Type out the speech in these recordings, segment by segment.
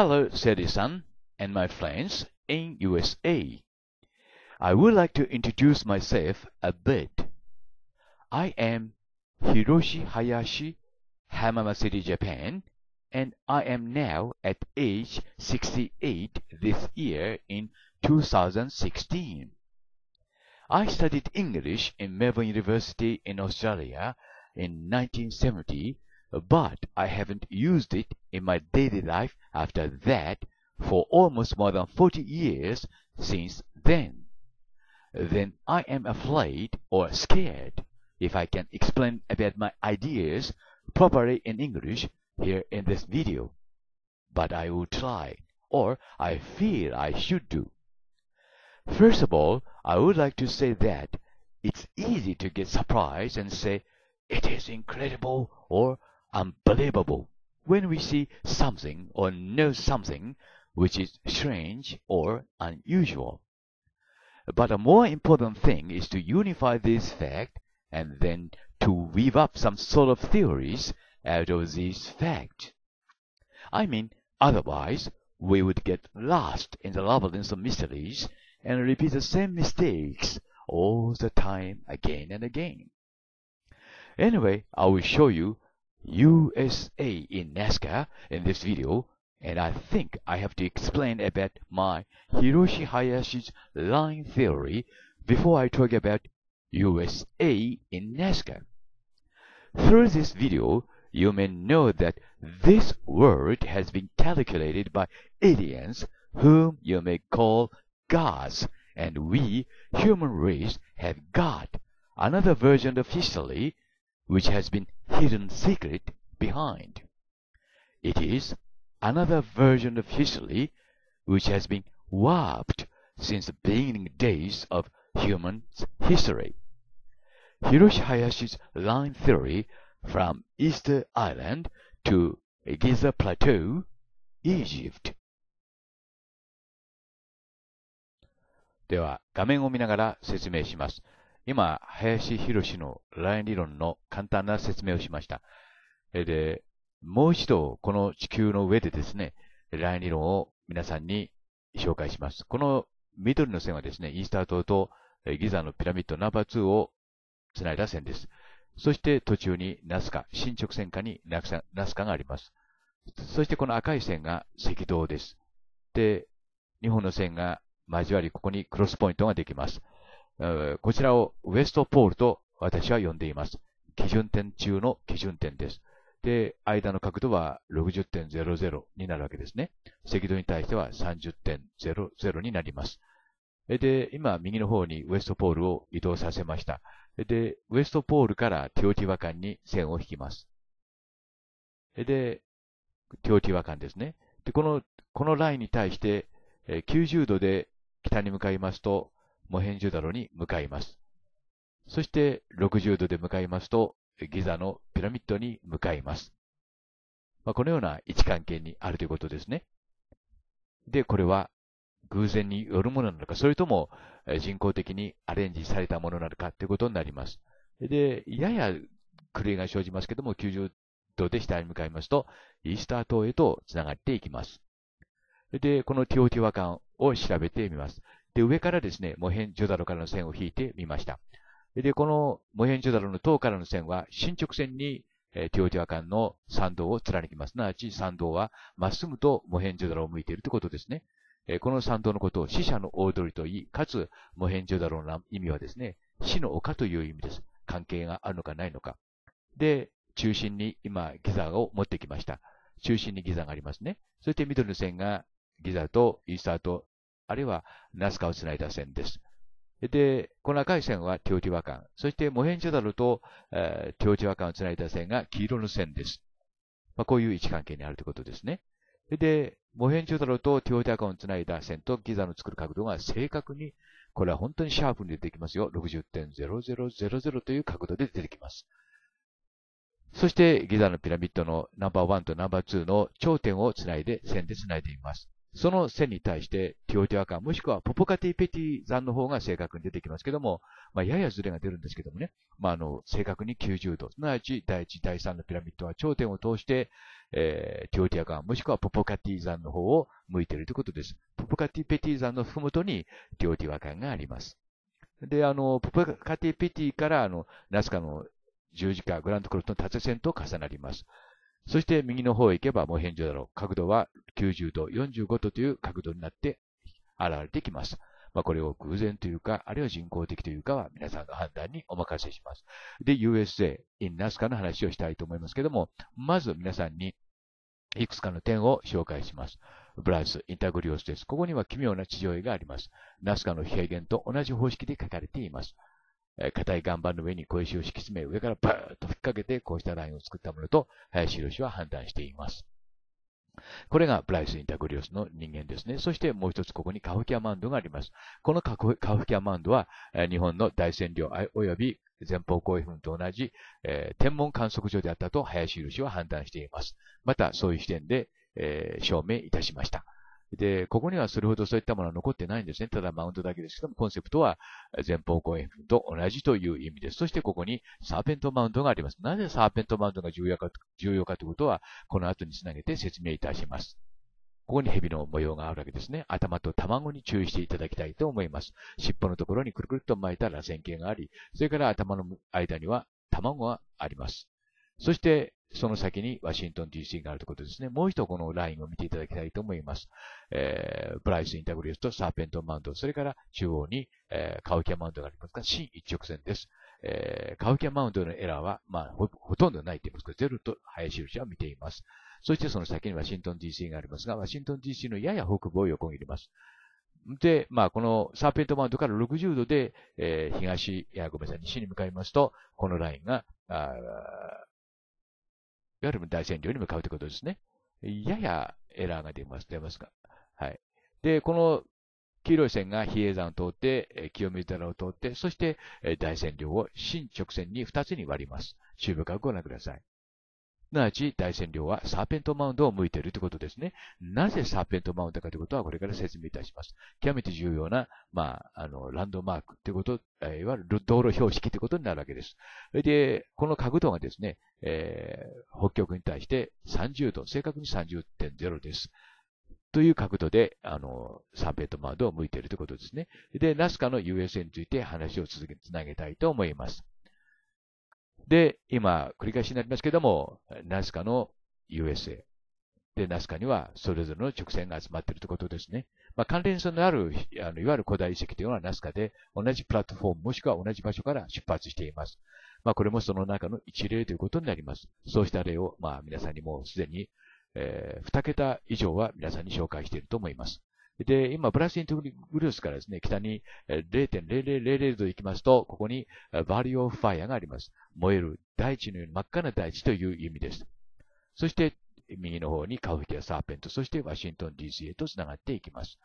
Hello, his son and my friends in USA. I would like to introduce myself a bit. I am Hiroshi Hayashi, Hamamatsu City, Japan, and I am now at age 68 this year in 2016. I studied English in Melbourne University in Australia in 1970, but I haven't used it in my daily life after that for almost more than forty years since then. Then I am afraid or scared if I can explain about my ideas properly in English here in this video. But I will try, or I feel I should do. First of all, I would like to say that it's easy to get surprised and say, it is incredible or unbelievable when we see something or know something which is strange or unusual. But a more important thing is to unify this fact and then to weave up some sort of theories out of this fact. I mean, otherwise we would get lost in the labyrinth of mysteries and repeat the same mistakes all the time again and again. Anyway, I will show you USA in NASCAR in this video and I think I have to explain about my Hiroshi Hayashi's line theory before I talk about USA in NASCAR. Through this video you may know that this word has been calculated by aliens whom you may call gods and we human race have God another version officially which has been hidden secret behind. It is another version of history which has been warped since the beginning days of human history. Hiroshi Hayashi's line theory from Easter Island to Giza Plateau, Egypt では画面を見ながら説明します。今、林博のライン理論の簡単な説明をしました。で、もう一度、この地球の上でですね、ライン理論を皆さんに紹介します。この緑の線はですね、イースター島とギザのピラミッドナンバー2をつないだ線です。そして途中にナスカ、進捗線下にナスカがあります。そしてこの赤い線が赤道です。で、2本の線が交わり、ここにクロスポイントができます。こちらをウエストポールと私は呼んでいます。基準点中の基準点です。で、間の角度は60.00になるわけですね。赤道に対しては30.00になります。で、今、右の方にウエストポールを移動させました。で、ウエストポールからティオティワカンに線を引きます。で、ティオティワカンですね。で、この、このラインに対して、90度で北に向かいますと、モヘンジュダロに向かいます。そして60度で向かいますと、ギザのピラミッドに向かいます。まあ、このような位置関係にあるということですね。で、これは偶然によるものなのか、それとも人工的にアレンジされたものなのかということになります。で、やや狂いが生じますけども、90度で下に向かいますと、イースター島へとつながっていきます。で、このティオティワカンを調べてみます。で、上からですね、モヘンジョダロからの線を引いてみました。で、このモヘンジョダロの塔からの線は、進直線に、えー、ティオティワカンの参道を貫きます。すなわち参道は、まっすぐとモヘンジョダロを向いているということですね。えー、この参道のことを死者の大通りと言い、かつ、モヘンジョダロの意味はですね、死の丘という意味です。関係があるのかないのか。で、中心に今、ギザを持ってきました。中心にギザがありますね。そして緑の線がギザとイースターとあるいはナスカをつないだ線です。で、この赤い線はテオティワカン。そしてモヘンジョダルと、えー、テオティワカンをつないだ線が黄色の線です。まあ、こういう位置関係にあるということですね。で、モヘンジョダルとテオティワカンをつないだ線とギザの作る角度が正確に、これは本当にシャープに出てきますよ。60.0000という角度で出てきます。そしてギザのピラミッドのナンバーワンとナンバーツーの頂点をつないで線でつないでみます。その線に対して、ティオティアカン、もしくはポポカティペティ山の方が正確に出てきますけども、まあ、ややずれが出るんですけどもね、まあ、あの、正確に90度、すなわち第1、第3のピラミッドは頂点を通して、えー、ティオティアカン、もしくはポポカティ山の方を向いているということです。ポポカティペティ山のふもとにティオティアカンがあります。で、あの、ポポカティペティから、あの、ナスカの十字架、グランドクロスの縦線と重なります。そして右の方へ行けばもう変状だろう。角度は90度、45度という角度になって現れてきます。まあ、これを偶然というか、あるいは人工的というかは皆さんの判断にお任せします。で、USA in NASCA の話をしたいと思いますけども、まず皆さんにいくつかの点を紹介します。ブラウス、インタグリオスです。ここには奇妙な地上絵があります。ナスカの平原と同じ方式で書かれています。え硬い岩盤の上に小石を敷き詰め、上からバーッと吹っかけて、こうしたラインを作ったものと、林博士は判断しています。これがブライス・インタグリオスの人間ですね。そしてもう一つここにカフキアマウンドがあります。このカフキアマウンドは、日本の大占領及び前方後遺墳と同じ、えー、天文観測所であったと林博士は判断しています。またそういう視点で、えー、証明いたしました。で、ここにはそれほどそういったものは残ってないんですね。ただマウントだけですけども、コンセプトは前方後円墳と同じという意味です。そしてここにサーペントマウントがあります。なぜサーペントマウントが重要か、重要かということは、この後につなげて説明いたします。ここに蛇の模様があるわけですね。頭と卵に注意していただきたいと思います。尻尾のところにくるくるっと巻いた螺旋形があり、それから頭の間には卵があります。そして、その先にワシントン DC があるということですね。もう一度このラインを見ていただきたいと思います。えー、ブライス・インタグリスとサーペントマウンド、それから中央に、えー、カウキャマウンドがありますが、新一直線です。えー、カウキャマウンドのエラーは、まあ、ほほとんどないと言いますか、ゼロと林印は見ています。そしてその先にワシントン DC がありますが、ワシントン DC のやや北部を横切ります。で、まあ、このサーペントマウントから60度で、えー、東、いや、ごめんなさい、西に向かいますと、このラインが、あいわゆる大占領に向かうということですね。ややエラーが出ます、出ますか。はい。で、この黄色い線が比叡山を通って、清水寺を通って、そして大占領を新直線に2つに割ります。注意深くご覧ください。なわち大占領はサーペントマウンドを向いているということですね。なぜサーペントマウンドかということはこれから説明いたします。極めて重要な、まあ、あの、ランドマークということ、いわゆる道路標識ということになるわけです。それで、この角度がですね、えー、北極に対して30度、正確に30.0です。という角度で、あの、サーペントマウンドを向いているということですね。で、ナスカの USA について話を続け、つなげたいと思います。で、今、繰り返しになりますけども、ナスカの USA。で、ナスカにはそれぞれの直線が集まっているということですね。まあ、関連性のある、あのいわゆる古代遺跡というのはナスカで、同じプラットフォームもしくは同じ場所から出発しています。まあ、これもその中の一例ということになります。そうした例を、まあ、皆さんにもうすでに、えー、2桁以上は皆さんに紹介していると思います。で、今、ブラシントグルースからですね、北に0.0000度行きますと、ここにバリオファイアがあります。燃える大地のように真っ赤な大地という意味です。そして、右の方にカウフィティア・サーペント、そしてワシントン DC へと繋がっていきます。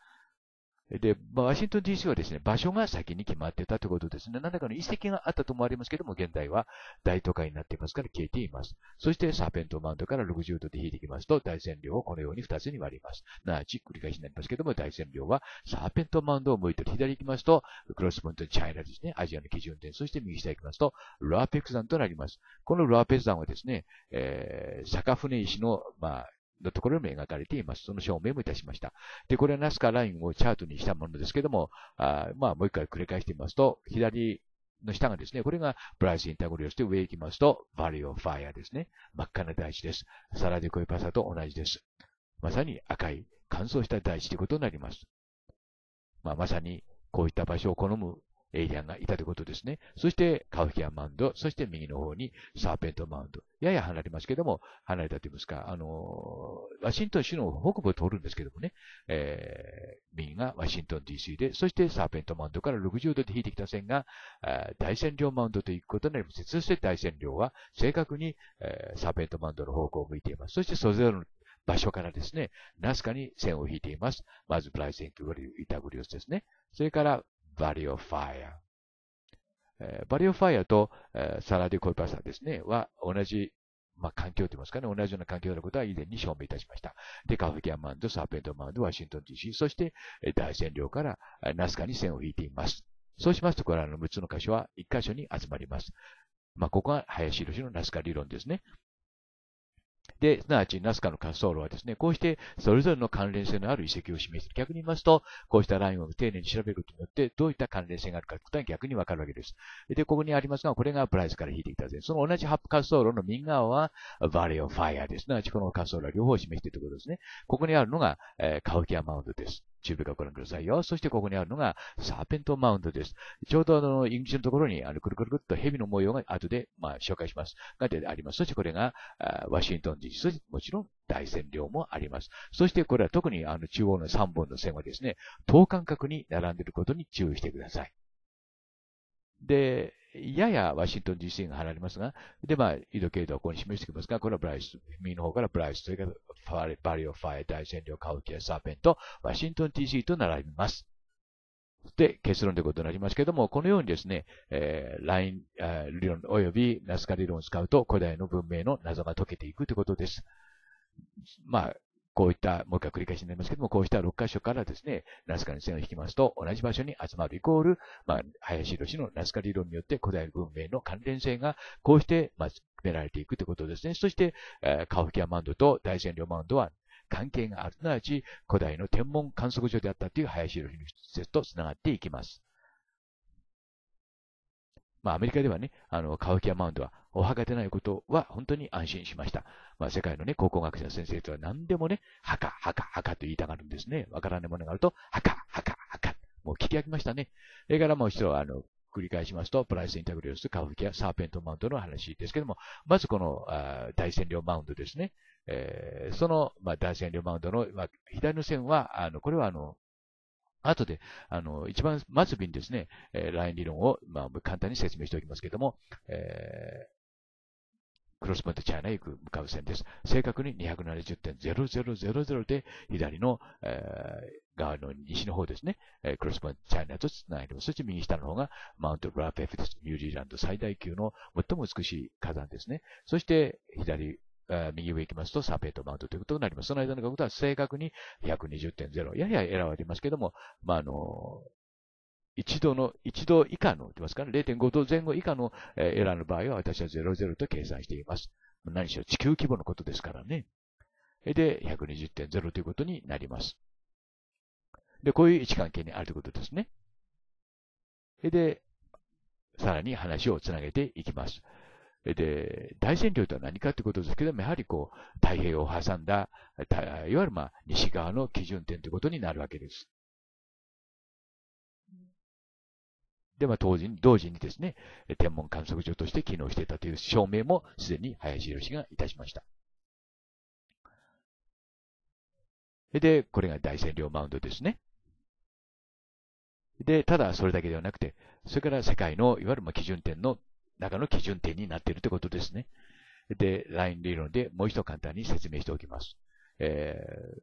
で、ワシントン DC はですね、場所が先に決まってたということですね。何らかの遺跡があったと思われますけども、現在は大都会になっていますから消えています。そして、サーペントマウンドから60度で引いていきますと、大線量をこのように2つに割ります。なじっくり返しになりますけども、大線量はサーペントマウンドを向いて左行きますと、クロスポイントチャイナですね、アジアの基準点。そして右下行きますと、ロアペク山となります。このロアペク山はですね、えー、坂船石の、まあ、のところにも描かれています。その証明もいたしました。で、これはナスカラインをチャートにしたものですけども、あまあ、もう一回繰り返してみますと、左の下がですね、これがプライスインタグリオスで上行きますと、バリオファイアですね。真っ赤な大地です。サラデコイパサと同じです。まさに赤い乾燥した大地ということになります。まあ、まさにこういった場所を好むエイリアンがいたということですね。そして、カウフィアンマウンド、そして右の方にサーペントマウンド。やや離れますけども、離れたと言いますか、あの、ワシントン州の北部を通るんですけどもね、えー、右がワシントン DC で、そしてサーペントマウンドから60度で引いてきた線が、えー、大線量マウンドということになります。そして大線量は正確に、えー、サーペントマウンドの方向を向いています。そしてそれぞれの場所からですね、ナスカに線を引いています。まず、プライセンクウリュイタグリオスですね。それから、バリオファイア。えバリオファイアと、えサラディ・コイパーさんですね、は同じ、まあ、環境と言いますかね、同じような環境であることは以前に証明いたしました。で、カフェキアマンド、サーペントマウンド、ワシントン DC、そして、大占領からナスカに線を引いています。そうしますと、これらの6つの箇所は1箇所に集まります。まあ、ここが林宏のナスカ理論ですね。で、すなわちナスカの滑走路はですね、こうしてそれぞれの関連性のある遺跡を示す。逆に言いますと、こうしたラインを丁寧に調べることによって、どういった関連性があるかということは逆にわかるわけです。で、ここにありますが、これがプライスから引いてきたぜ。その同じハップ滑走路の右側は、バレーオファイアです。すなわちこの滑走路は両方を示しているということですね。ここにあるのが、えー、カウキアマウンドです。YouTube からご覧くださいよ。そしてここにあるのがサーペントマウンドです。ちょうどあの、入り口のところに、あの、くるくるくるっと蛇の模様が後で、まあ、紹介します。がであります。そしてこれが、ワシントン実 c そしてもちろん大線量もあります。そしてこれは特にあの、中央の3本の線はですね、等間隔に並んでいることに注意してください。で、ややワシントン DC が離れますが、で、まあ、緯度経度はここに示しておきますが、これはブライス、右の方からブライス、それからバリバリオファイ、大占領、カウキア、サーペント、ワシントン DC と並びます。で、結論ということになりますけれども、このようにですね、えー、ライン、えー、理論及びナスカ理論を使うと古代の文明の謎が解けていくということです。まあ、こういった、もう一回繰り返しになりますけども、こうした6箇所からですね、ナスカの線を引きますと、同じ場所に集まるイコール、まあ、林博士のナスカ理論によって古代文明の関連性が、こうして、まあ、決められていくということですね。そして、えー、カオフキアマウンドと大仙領マウンドは関係がある、すなわち古代の天文観測所であったという林博士の説と繋がっていきます。まあ、アメリカではね、あの、カウキアマウントは、お墓でないことは本当に安心しました。まあ、世界のね、高校学者の先生とは何でもね、墓、墓、墓と言いたがるんですね。わからないものがあると、墓、墓、墓。もう聞き飽きましたね。それからもう一度、あの、繰り返しますと、プライス・インタグリオス、カウキア、サーペントマウントの話ですけども、まずこの、あ大占領マウントですね。えー、その、まあ、大占領マウントの、まあ、左の線は、あの、これはあの、後で、あの、一番末尾にですね、えー、ライン理論を、まあ、簡単に説明しておきますけども、えー、クロスポイントチャイナへ行く向かう線です。正確に270.0000で左の、えー、側の西の方ですね、えー、クロスポイントチャイナと繋いでます。そして右下の方がマウントラーペフです。ニュージーランド最大級の最も美しい火山ですね。そして左右上行きますとサーペイトマウントということになります。その間の角度は正確に120.0。ややエラーはありますけども、まあ、あの一度の、一度以下の、言ますかね、0.5度前後以下の、エラーの場合は私は00と計算しています。何しろ地球規模のことですからね。で、120.0ということになります。で、こういう位置関係にあるということですね。で、さらに話をつなげていきます。で、大占領とは何かということですけども、やはりこう、太平洋を挟んだ、いわゆるまあ、西側の基準点ということになるわけです。で、まあ、当時に、同時にですね、天文観測所として機能していたという証明もすでに林博がいたしました。で、これが大占領マウンドですね。で、ただそれだけではなくて、それから世界のいわゆるまあ基準点の中の基準点になっているということですね。で、ライン理論でもう一度簡単に説明しておきます。え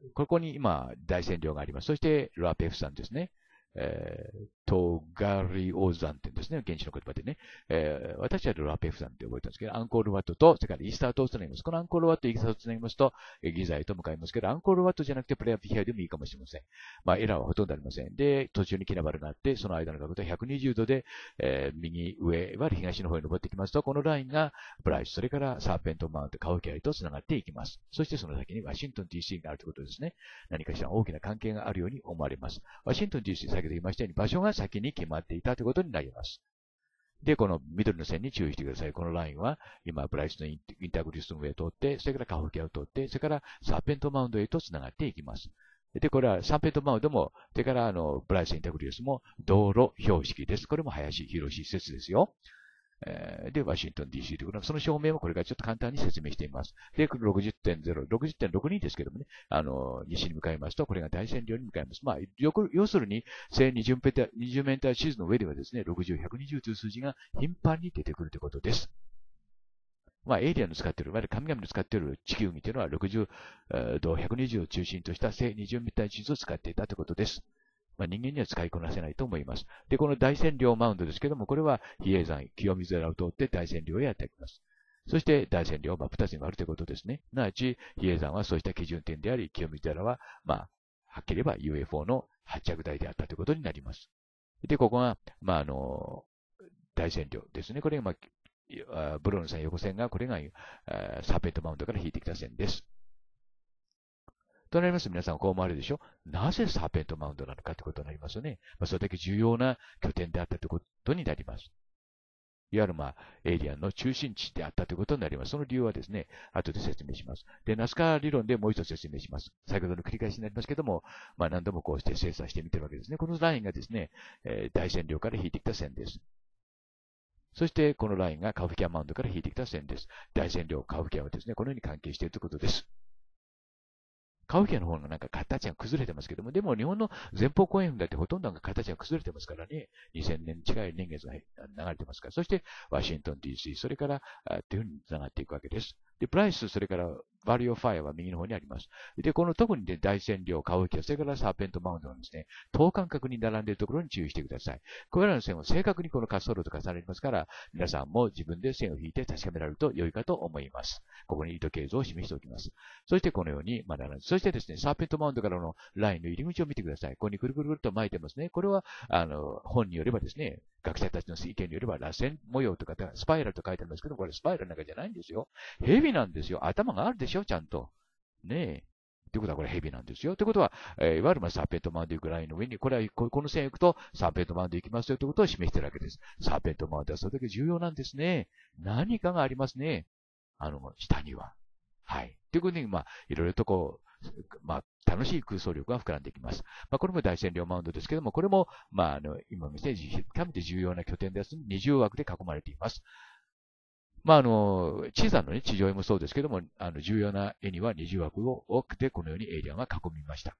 ー、ここに今、大線量があります。そして、ラアペフさんですね。えー、トガリオンって言うんですね。現地の言葉でね。えー、私はルラペフンって覚えたんですけど、アンコールワットと、それからイースター島となります。このアンコールワット、イースター島となりますと、ギザへと向かいますけど、アンコールワットじゃなくてプレアフィヒアでもいいかもしれません。まあ、エラーはほとんどありません。で、途中にキナバルがあって、その間の角度は120度で、えー、右上は東の方に登っていきますと、このラインがブライス、それからサーペントマウント、カオキアイと繋がっていきます。そしてその先にワシントン DC があるということですね。何かしら大きな関係があるように思われます。ワシントン DC、先ほど言いましたように場所が先に決まっていたということになります。で、この緑の線に注意してください。このラインは、今、ブライスのインタグリスの上を通って、それからカホケを通って、それからサーペントマウンドへと繋がっていきます。で、これはサーペントマウンドも、それからあの、ブライスインタグリスも道路標識です。これも林広い施設ですよ。えー、で、ワシントン DC ということで、その証明もこれからちょっと簡単に説明しています。で、60.0、60.62ですけどもね、あの、西に向かいますと、これが大線領に向かいます。まあ、よく、要するに、正二十ター地図の上ではですね、60、120という数字が頻繁に出てくるということです。まあ、エイリアンの使っている、いわゆる神々の使っている地球儀というのは60度120を中心とした正二十ター地図を使っていたということです。まあ、人間には使いこなせないと思います。で、この大仙陵マウンドですけども、これは比叡山、清水寺を通って大仙陵へやってきます。そして大仙陵は、ま2つに割るということですね。なわち、比叡山はそうした基準点であり、清水寺は、まあ、はっきり言えば UFO の発着台であったということになります。で、ここが、まあ、あの、大仙陵ですね。これが、まあ、ブローさん横線が、これがサーペントマウンドから引いてきた線です。となりますと皆さんこう思われるでしょなぜサーペントマウンドなのかってことになりますよね。まあ、それだけ重要な拠点であったということになります。いわゆるまあ、エイリアンの中心地であったということになります。その理由はですね、後で説明します。で、ナスカ理論でもう一つ説明します。先ほどの繰り返しになりますけども、まあ何度もこうして精査してみてるわけですね。このラインがですね、えー、大線量から引いてきた線です。そして、このラインがカフキアマウンドから引いてきた線です。大線量、カフキアはですね、このように関係しているということです。カウヒアの方のなんか形が崩れてますけども、でも日本の前方後円墳だってほとんどが形が崩れてますからね、2000年近い年月が流れてますから、そしてワシントン DC、それから、というふうに繋がっていくわけです。で、プライス、それからバリオファイアは右の方にあります。で、この特にね、大線量、川域、それからサーペントマウントのですね、等間隔に並んでいるところに注意してください。これらの線を正確にこの滑走路と重なりますから、皆さんも自分で線を引いて確かめられると良いかと思います。ここに糸形図を示しておきます。そしてこのように、まだ、そしてですね、サーペントマウントからのラインの入り口を見てください。ここにくるくるくると巻いてますね。これは、あの、本によればですね、学者たちの意見によれば、螺旋模様とか、スパイラルと書いてありますけど、これスパイラルなんかじゃないんですよ。蛇なんですよ。頭があるでしょ、ちゃんと。ねえ。ってことはこれ蛇なんですよ。ってことは、えー、いわゆるまあサーペントマウンド行くラインの上に、これはこの線行くとサーペントマウンド行きますよってことを示してるわけです。サーペントマウンドはそれだけ重要なんですね。何かがありますね。あの、下には。はい。ということで、まあ、いろいろとこう、まあ、楽しい空想力が膨らんできます。まあ、これも大占領マウンドですけども、これも、まあ、あの、今見て、極めて重要な拠点ですので、20枠で囲まれています。まあ、あの、小さな、ね、地上絵もそうですけども、あの、重要な絵には20枠を多くて、このようにエイリアンが囲みました。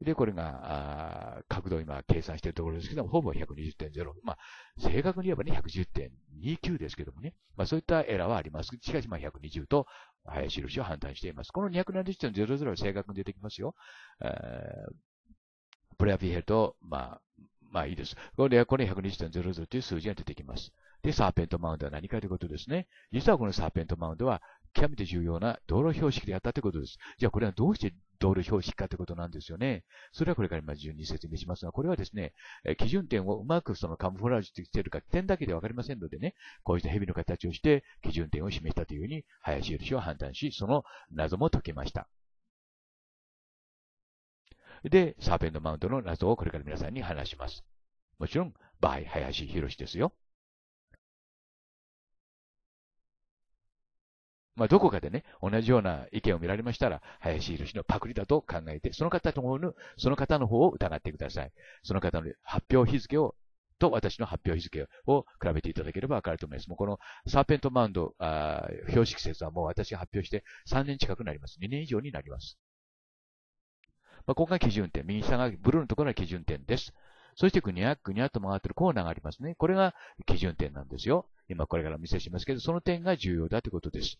で、これが、あ角度を今計算しているところですけども、ほぼ120.0。まあ、正確に言えばね、110.29ですけどもね。まあ、そういったエラーはあります。しかし、まあ、120と、早印を判断しています。この270.00は正確に出てきますよ。えー、プレアピヘルと、まあ、まあいいです。これ、これ120.00という数字が出てきます。で、サーペントマウンドは何かということですね。実はこのサーペントマウンドは、極めて重要な道路標識であったということです。じゃあこれはどうしてドル標識化ということなんですよね。それはこれから今順に説明しますが、これはですね、基準点をうまくそのカムフラージュしているか、点だけでわかりませんのでね、こうした蛇の形をして基準点を示したというふうに、林由氏は判断し、その謎も解けました。で、サーペントマウントの謎をこれから皆さんに話します。もちろん、バイ・林博士ですよ。まあ、どこかでね、同じような意見を見られましたら、林宏のパクリだと考えて、その方の方その方の方を疑ってください。その方の発表日付を、と私の発表日付を比べていただければわかると思います。もうこのサーペントマウンド、あ標識説はもう私が発表して3年近くなります。2年以上になります。まあ、ここが基準点。右下がブルーのところが基準点です。そしてぐにゃぐにゃと回ってるコーナーがありますね。これが基準点なんですよ。今これからお見せしますけど、その点が重要だということです。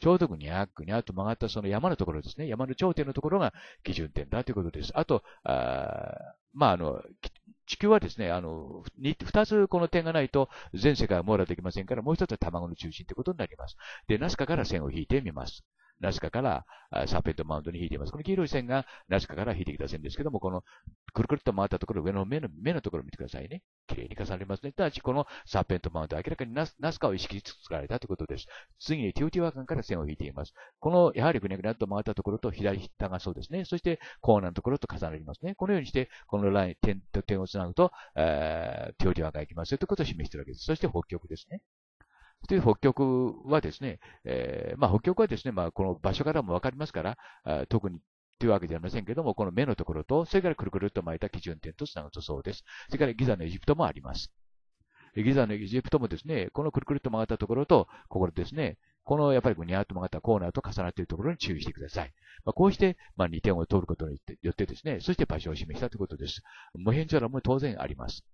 ちょうどぐにゃぐにゃと曲がったその山のところですね。山の頂点のところが基準点だということです。あと、あまあ、あの、地球はですね、あの、二つこの点がないと全世界は網羅できませんから、もう一つは卵の中心ということになります。で、ナスカから線を引いてみます。ナスカからサーペントマウンドに引いています。この黄色い線がナスカから引いてきた線ですけども、このくるくるっと回ったところ、上の目の目のところを見てくださいね。綺麗に重なりますね。ただし、このサーペントマウント、明らかにナスカを意識し作られたということです。次にティオティワカンから線を引いています。この、やはりぐにゃぐにゃっと回ったところと左下がそうですね。そして、コーナーのところと重なりますね。このようにして、このライン、点と点をつなぐと、えー、ティオティワカン行きますよということを示しているわけです。そして北極ですね。という北極はですね、えー、まあ、北極はですね、まあ、この場所からもわかりますから、特にというわけではありませんけども、この目のところと、それからくるくるっと巻いた基準点とつなぐとそうです。それからギザのエジプトもあります。ギザのエジプトもですね、このくるくるっと曲がったところと、ここですね、このやっぱりにゃーっと曲がったコーナーと重なっているところに注意してください。まあ、こうして、まあ、2点を通ることによってですね、そして場所を示したということです。無変調欄も当然あります。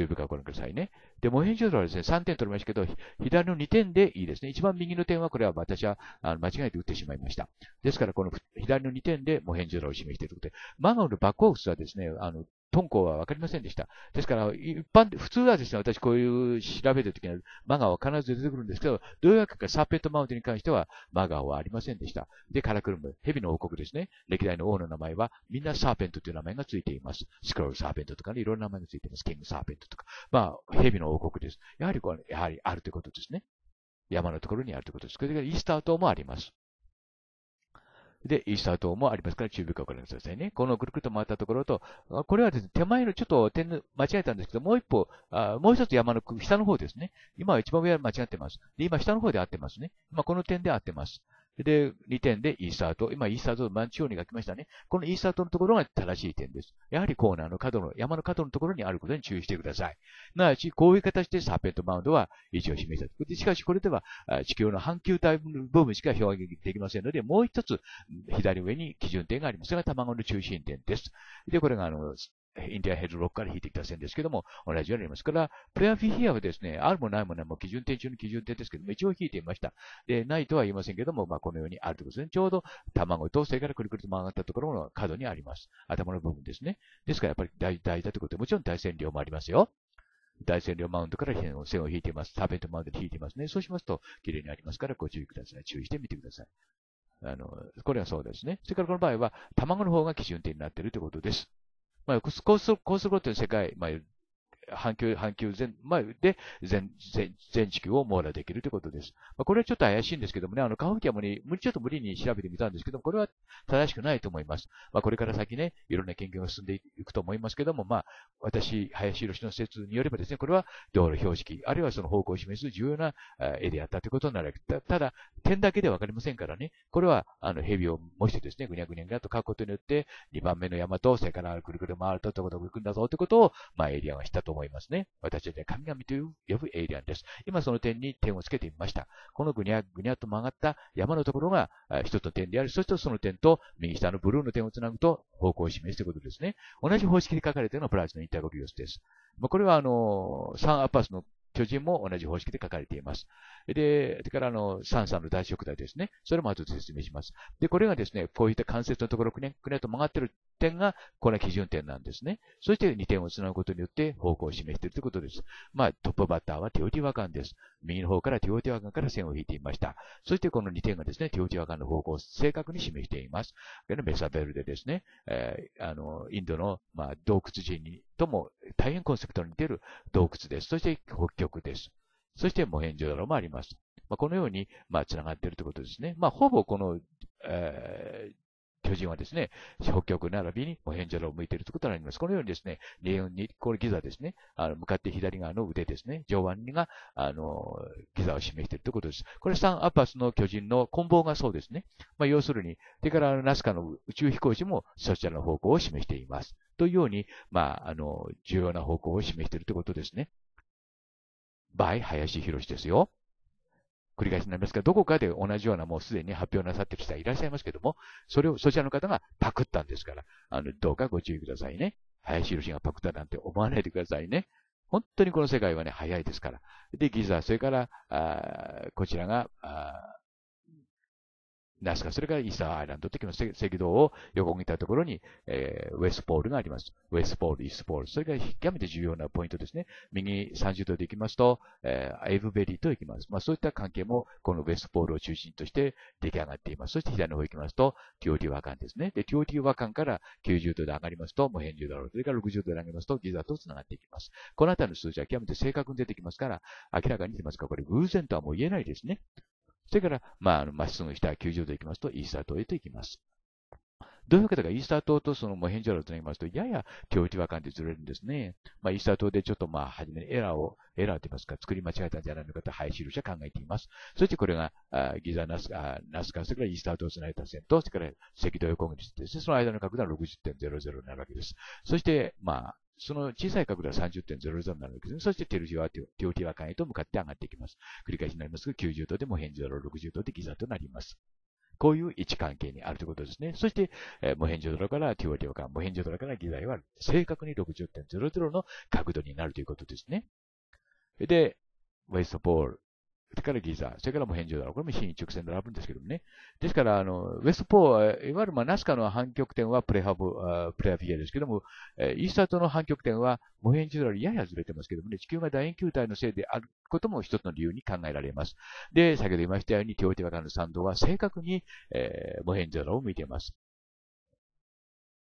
YouTube からご覧くださいね。で、モヘンジョロはですね、3点取りましたけど、左の2点でいいですね。一番右の点は、これは私はあの間違えて打ってしまいました。ですから、この左の2点でモヘンジョロを示していることで、マガルバックオフスはですね、あの、本校は分かりませんでした。ですから、一般で、普通はですね、私こういう調べるときにはマガオは必ず出てくるんですけど、どうやらサーペットマウントに関してはマガオはありませんでした。で、カラクルム、蛇の王国ですね。歴代の王の名前は、みんなサーペントという名前がついています。スクロールサーペントとかね、いろんな名前がついています。キングサーペントとか。まあ、蛇の王国です。やはりこれ、やはりあるということですね。山のところにあるということです。それからイースター島もあります。で、イースター島もありますから、注意深くご覧くださいね。このぐるくると回ったところと、これはですね、手前のちょっと点間違えたんですけど、もう一歩、あもう一つ山の下の方ですね。今は一番上は間違ってます。で、今下の方で合ってますね。今この点で合ってます。で、2点でイーサート。今、イーサート、マンチオーニが来ましたね。このイーサートのところが正しい点です。やはりコーナーの角の、山の角のところにあることに注意してください。なあち、こういう形でサーペントマウンドは位置を示した。しかし、これでは地球の半球体部分しか表現できませんので、もう一つ、左上に基準点がありますが、卵の中心点です。で、これが、あの、インディアンヘッドロックから引いてきた線ですけども、同じようになりますから、プレアフィヒアはですね、あるもないもないも基準点中の基準点ですけども、一応引いてみました。で、ないとは言いませんけども、まあ、このようにあるということですね。ちょうど卵と、それからくるくると曲がったところの角にあります。頭の部分ですね。ですからやっぱり大、大だということで、もちろん大線量もありますよ。大線量マウントから線を引いています。ターペントマウントで引いていますね。そうしますと、綺麗にありますから、ご注意ください。注意してみてください。あの、これはそうですね。それからこの場合は、卵の方が基準点になっているということです。まあ、コースコーっていうの世界、まあ、半球、半球全、前で全、全、全地球を網羅できるということです。まあ、これはちょっと怪しいんですけどもね、あの、カホフキャムに、ちょっと無理に調べてみたんですけども、これは正しくないと思います。まあ、これから先ね、いろんな研究が進んでいくと思いますけども、まあ、私、林博士の説によればですね、これは道路標識、あるいはその方向を示す重要な絵であったということになるた。ただ、点だけではわかりませんからね、これは、あの、蛇を模してですね、ぐにゃぐにゃぐにゃと書くことによって、2番目の山と、それからぐるぐる回ると、どこどこ行くんだぞということを、まあ、エリアがしたと思いますね。私は神々と呼ぶエイリアンです。今その点に点をつけてみました。このぐにゃぐにゃと曲がった山のところが一つの点である。そしてその点と右下のブルーの点をつなぐと方向を示すということですね。同じ方式で書かれているのはプライスのインターゴリ様スです。まあ、これはあの、サンアパスの巨人も同じ方式で書かれています。で、それからあの、サンサンの大食材ですね。それも後で説明します。で、これがですね、こういった関節のところくね、くねと曲がってる点がこの基準点なんですね。そして2点をつなぐことによって方向を示しているということです。まあ、トップバッターはテオティワカンです。右の方からテオティワカンから線を引いていました。そしてこの2点がですね、テオティワカンの方向を正確に示しています。メサベルでですね、えー、あの、インドの、まあ、洞窟人にとも大変コンセプトに似ている洞窟です。そして北極です。そしてモヘンジョダロもあります。まあ、このように、まあ、繋がっているということですね。まあ、ほぼこの、えー、巨人はですね、北極並びにおヘンを向いているということになります。このようにですね、レオンに、これギザですね、あの、向かって左側の腕ですね、上腕が、あの、ギザを示しているということです。これサン・アパスの巨人の棍棒がそうですね。まあ、要するに、それからナスカの宇宙飛行士もそちらの方向を示しています。というように、まあ、あの、重要な方向を示しているということですね。バイ、林博士ですよ。繰り返しになりますが、どこかで同じようなもうすでに発表なさってる人はいらっしゃいますけども、それを、そちらの方がパクったんですから、あの、どうかご注意くださいね。林博士がパクったなんて思わないでくださいね。本当にこの世界はね、早いですから。で、ギザ、それから、あこちらが、あナスカ、それからイースターアイランドとな赤道を横切ったところに、えー、ウェストポールがあります。ウェストポール、イーストポール。それが極めて重要なポイントですね。右30度で行きますと、えー、エブベリーと行きます。まあそういった関係も、このウェストポールを中心として出来上がっています。そして左の方行きますと、ティオティワカンですね。で、ティオティワカンから90度で上がりますと、もう変重だろう。それから60度で上げますと、ギザと繋がっていきます。このあたりの数字は極めて正確に出てきますから、明らかに言てますが、これ偶然とはもう言えないですね。それから、まあ、の、まっすぐ下90度行きますと、イースター島へと行きます。どういう方けか、イースター島とそのモヘンジョラをつなぎますと、やや距離は感じずれるんですね。まあ、イースター島でちょっとまあ、じめにエラーを、エラーと言いますか、作り間違えたんじゃないのかと、配信者考えています。そしてこれが、あギザナスカ、ナスカ、それからイースター島をつないだ線と、それから赤道横切りですその間の角度は60.00になるわけです。そして、まあ、その小さい角度は30.00になるわけですね。そしてテルジはティワ間へと向かって上がっていきます。繰り返しになりますが、90度でも変状ロ、60度でギザとなります。こういう位置関係にあるということですね。そして、えー、無ジ状ドラからティオティオカン、無変ドラからギザイは正確に60.00の角度になるということですね。で、ウェイストポール、それからギザ、それからもヘンジだろう。これも新一直線で並ぶんですけどもね。ですから、あの、ウェストポー、いわゆるまあナスカの反極点はプレハブ、プレハフィアですけども、イースタートの反極点はモヘンジュラにややずれてますけどもね、地球が楕円球体のせいであることも一つの理由に考えられます。で、先ほど言いましたように、テオティワカの参道は正確に、えー、モヘンジュラを見ています。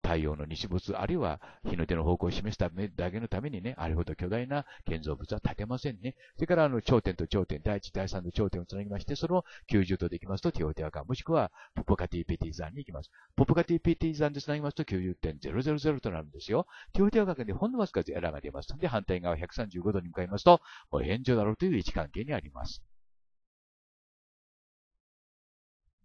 太陽の日没、あるいは日の出の方向を示すためだけのためにね、あれほど巨大な建造物は建てませんね。それから、あの、頂点と頂点、第一、第三の頂点をつなぎまして、その90度で行きますと、ティオテアカ、もしくは、ポポカティピティ山に行きます。ポポカティピティ山でつなぎますと、90.000となるんですよ。ティオテアカでほんのわずかゼラが出ますので、反対側135度に向かいますと、もう返上だろうという位置関係にあります。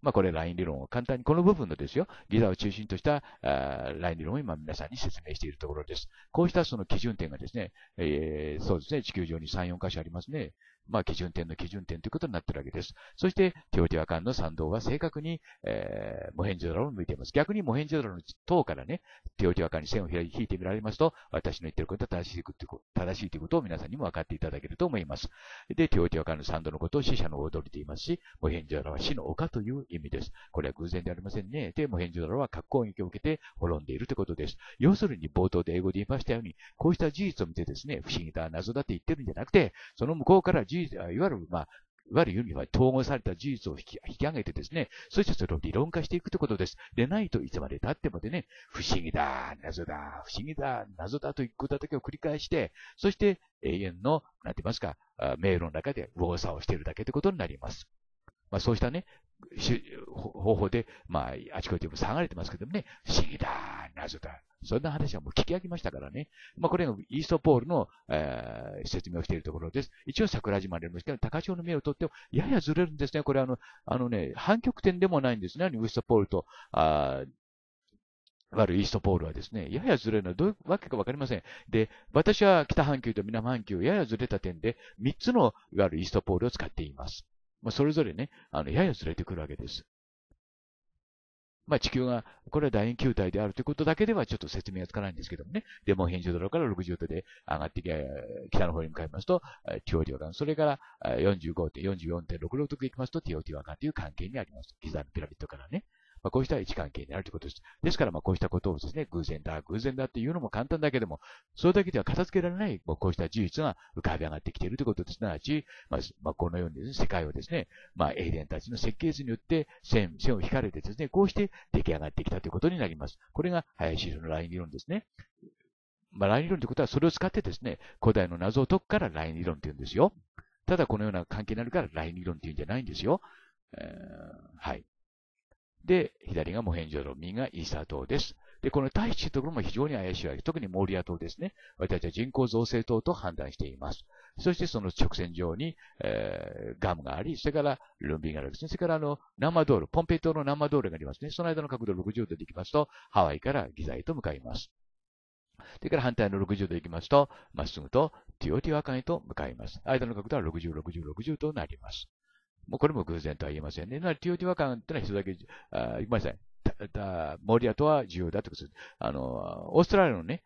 まあ、これ LINE 理論を簡単に、この部分のですよ、リラを中心としたあライン理論を今皆さんに説明しているところです。こうしたその基準点がですね、えー、そうですね、地球上に3、4箇所ありますね。まあ、基準点の基準点ということになっているわけです。そして、テオティワカンの参道は正確に、えー、モヘンジョダロを向いています。逆にモヘンジョダロの塔からね、テオティワカンに線を引いてみられますと、私の言ってることは正しいという正しいということを皆さんにも分かっていただけると思います。で、テオティワカンの参道のことを死者の踊りと言いますし、モヘンジョダロは死の丘という意味です。これは偶然ではありませんね。で、モヘンジョダロは核攻撃を受けて滅んでいるということです。要するに冒頭で英語で言いましたように、こうした事実を見てですね、不思議だ、謎だって言ってるんじゃなくて、その向こうから事事実、いわゆる、まあ、いわゆるユニは統合された事実を引き上げてですね、そしてそれを理論化していくということです。でないといつまで経ってもでね、不思議だ、謎だ、不思議だ、謎だということだけを繰り返して、そして永遠の、なんて言いますか、迷路の中で右往左往しているだけということになります。まあそうしたね、方法で、まあ、あちこちでも騒がれてますけどもね、不思議だ、謎だ。そんな話はもう聞き飽きましたからね。まあ、これがイーストポールの、えー、説明をしているところです。一応桜島でもしど、高潮の目をとっても、ややずれるんですね。これあの、あのね、反極点でもないんですね。ウーストポールと、あゆるイーストポールはですね、ややずれるのはどういうわけかわかりません。で、私は北半球と南半球、ややずれた点で、3つの、いわゆるイーストポールを使っています。まあ、それぞれね、あの、やや連れてくるわけです。まあ、地球が、これは楕円球体であるということだけではちょっと説明がつかないんですけどもね。でも、変状道から60度で上がってき、北の方に向かいますと、ィワカン。それから 45.、44.66度行きますと、ティオティワカンという関係にあります。ギザのピラミッドからね。まあ、こうした位置関係になるということです。ですから、まあ、こうしたことをですね、偶然だ、偶然だっていうのも簡単だけども、それだけでは片付けられない、まあ、こうした事実が浮かび上がってきているということです。なわち、まあ、まあ、このように、ね、世界をですね、まあ、エイデンたちの設計図によって線、線を引かれてですね、こうして出来上がってきたということになります。これが、林のライン理論ですね。まあ、ライン理論ということは、それを使ってですね、古代の謎を解くからライン理論ってうんですよ。ただこのような関係になるからライン理論ってうんじゃないんですよ。えー、はい。で、左がモヘンジョロ、右がイーサ島です。で、この大地というところも非常に怪しいわけです。特にモーリア島ですね。私は人口造成島と判断しています。そしてその直線上に、えー、ガムがあり、それからルンビンがあるんですね。それからあの、ナマドール、ポンペイ島のナマドールがありますね。その間の角度60度で行きますと、ハワイからギザへと向かいます。それから反対の60度行きますと、まっすぐとティオティワカンへと向かいます。間の角度は60、60、60となります。もうこれも偶然とは言えませんね。なので、ティオティワカンというのは一つだけ、あごめんなさい。モリアとは重要だということです。あの、オーストラリアのね、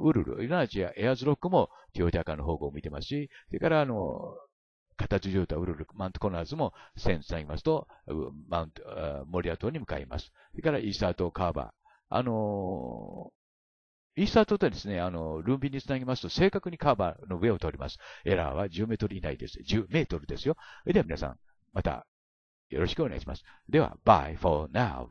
ウルル、イナーチア、エアーズロックもティオティワカンの方向を見てますし、それからあの、形状態ウルル、マントコナーズも線つなぎますと、マント、モリア島に向かいます。それからイースター島カーバー。あのイースター島とですね、あの、ルンビンにつなぎますと、正確にカーバーの上を通ります。エラーは10メートル以内です。10メートルですよ。では皆さん、またよろしくお願いします。では、bye for now.